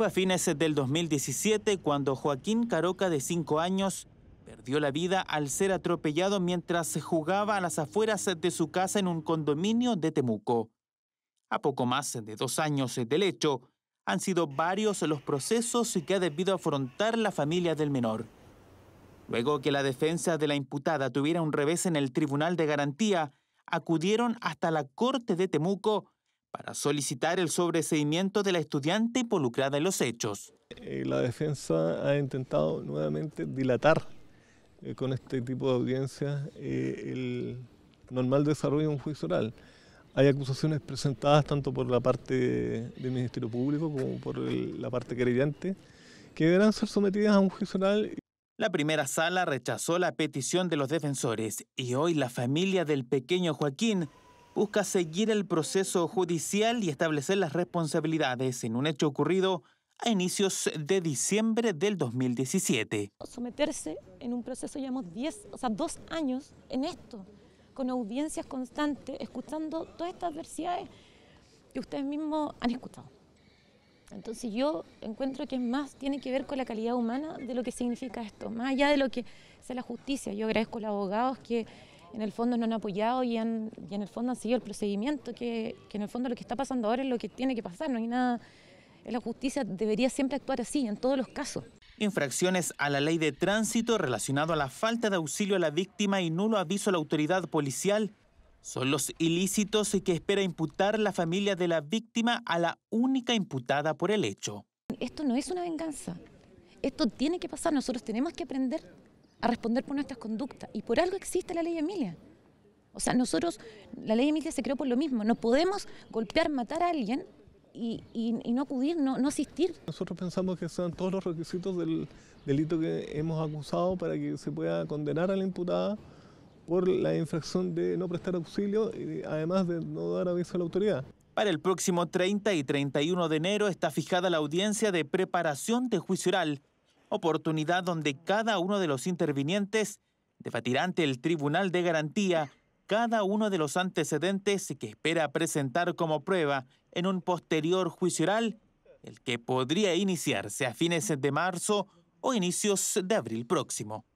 Fue a fines del 2017 cuando Joaquín Caroca, de 5 años, perdió la vida al ser atropellado mientras se jugaba a las afueras de su casa en un condominio de Temuco. A poco más de dos años del hecho, han sido varios los procesos que ha debido afrontar la familia del menor. Luego que la defensa de la imputada tuviera un revés en el Tribunal de Garantía, acudieron hasta la Corte de Temuco para solicitar el sobreseimiento de la estudiante involucrada en los hechos. Eh, la defensa ha intentado nuevamente dilatar eh, con este tipo de audiencias eh, el normal desarrollo de un juicio oral. Hay acusaciones presentadas tanto por la parte del Ministerio Público como por la parte querellante que deberán ser sometidas a un juicio oral. La primera sala rechazó la petición de los defensores y hoy la familia del pequeño Joaquín busca seguir el proceso judicial y establecer las responsabilidades en un hecho ocurrido a inicios de diciembre del 2017. Someterse en un proceso, llevamos 10, o sea, dos años en esto, con audiencias constantes, escuchando todas estas adversidades que ustedes mismos han escuchado. Entonces yo encuentro que más, tiene que ver con la calidad humana de lo que significa esto, más allá de lo que sea la justicia. Yo agradezco a los abogados que en el fondo no han apoyado y, en el fondo han seguido el procedimiento, que, que, en el fondo lo que está pasando ahora es lo que tiene que pasar, no hay nada, la justicia debería siempre actuar así, en todos los casos. Infracciones a la ley de tránsito relacionado a la falta de auxilio a la víctima y nulo aviso a la autoridad policial son los ilícitos y que espera imputar la familia de la víctima a la única imputada por el hecho. Esto no es una venganza, esto tiene que pasar, nosotros tenemos que aprender a responder por nuestras conductas. Y por algo existe la ley Emilia. O sea, nosotros, la ley Emilia se creó por lo mismo. No podemos golpear, matar a alguien y, no acudir, no, no, asistir. Nosotros pensamos que son todos los requisitos del delito que hemos acusado para que se pueda condenar a la imputada por la infracción de no prestar auxilio y además de no dar aviso a la autoridad. Para el próximo 30 y 31 de enero está fijada la audiencia de preparación de juicio oral oportunidad donde cada uno de los intervinientes debatirá ante el Tribunal de Garantía cada uno de los antecedentes que espera presentar como prueba en un posterior juicio oral, el que podría iniciarse a fines de marzo o inicios de abril próximo.